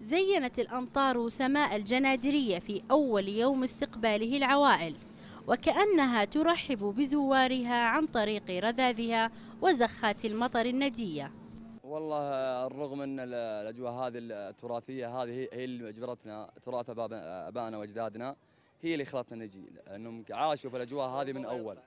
زينت الأمطار سماء الجنادرية في أول يوم استقباله العوائل وكأنها ترحب بزوارها عن طريق رذاذها وزخات المطر الندية والله الرغم ان الاجواء هذه التراثيه هذه هي اللي اجبرتنا تراث ابائنا واجدادنا هي اللي خلتنا نجي لانهم عاشوا في الاجواء هذه من اول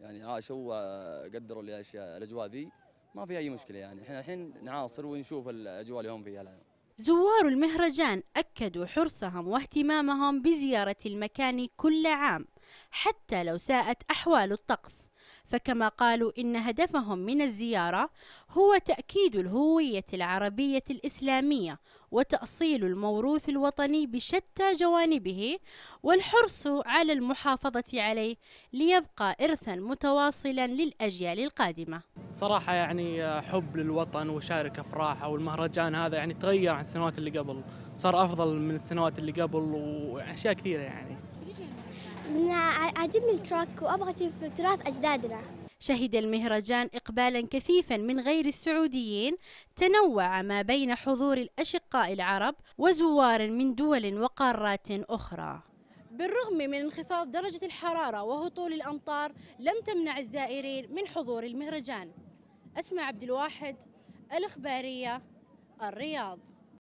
يعني عاشوا قدروا الاجواء ذي ما في اي مشكله يعني احنا الحين نعاصر ونشوف الاجواء اللي هم فيها الان زوار المهرجان أكدوا حرصهم واهتمامهم بزيارة المكان كل عام حتى لو ساءت أحوال الطقس فكما قالوا إن هدفهم من الزيارة هو تأكيد الهوية العربية الإسلامية وتأصيل الموروث الوطني بشتى جوانبه والحرص على المحافظة عليه ليبقى إرثا متواصلا للأجيال القادمة صراحة يعني حب للوطن وشارك أفراحه والمهرجان هذا يعني تغير عن السنوات اللي قبل صار أفضل من السنوات اللي قبل وأشياء كثيرة يعني عاجبني التراك وأبغى أشوف تراث أجدادنا شهد المهرجان إقبالا كثيفا من غير السعوديين تنوع ما بين حضور الأشقاء العرب وزوار من دول وقارات أخرى بالرغم من انخفاض درجة الحرارة وهطول الأمطار لم تمنع الزائرين من حضور المهرجان أسمع عبد الواحد الإخبارية الرياض